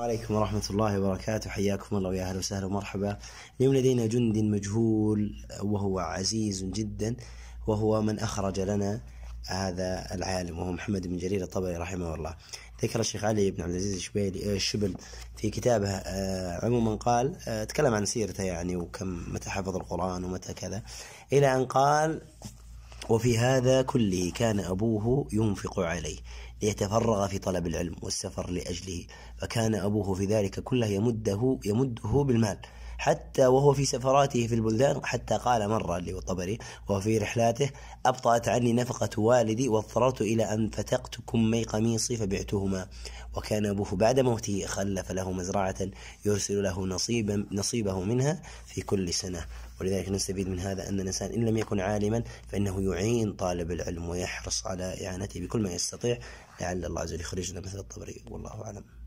عليكم ورحمة الله وبركاته حياكم الله ويا أهلا وسهلا ومرحبا اليوم لدينا جندي مجهول وهو عزيز جدا وهو من أخرج لنا هذا العالم وهو محمد بن جرير الطبري رحمه الله ذكر الشيخ علي بن عبد العزيز الشبيلي آه، الشبل في كتابه آه، عموما قال آه، تكلم عن سيرته يعني وكم متى حفظ القرآن ومتى كذا إلى أن قال وفي هذا كله كان أبوه ينفق عليه ليتفرغ في طلب العلم والسفر لأجله فكان أبوه في ذلك كله يمده, يمده بالمال حتى وهو في سفراته في البلدان حتى قال مرة اللي هو الطبري وهو في رحلاته أبطأت عني نفقة والدي واضطررت إلى أن فتقت كمي قميصي فبعتهما وكان أبوه بعد موته خلف له مزرعة يرسل له نصيبا نصيبه منها في كل سنة ولذلك نستفيد من هذا أن الإنسان إن لم يكن عالما فإنه يعين طالب العلم ويحرص على إعانته بكل ما يستطيع لعل الله عز وجل يخرجنا مثل الطبري والله أعلم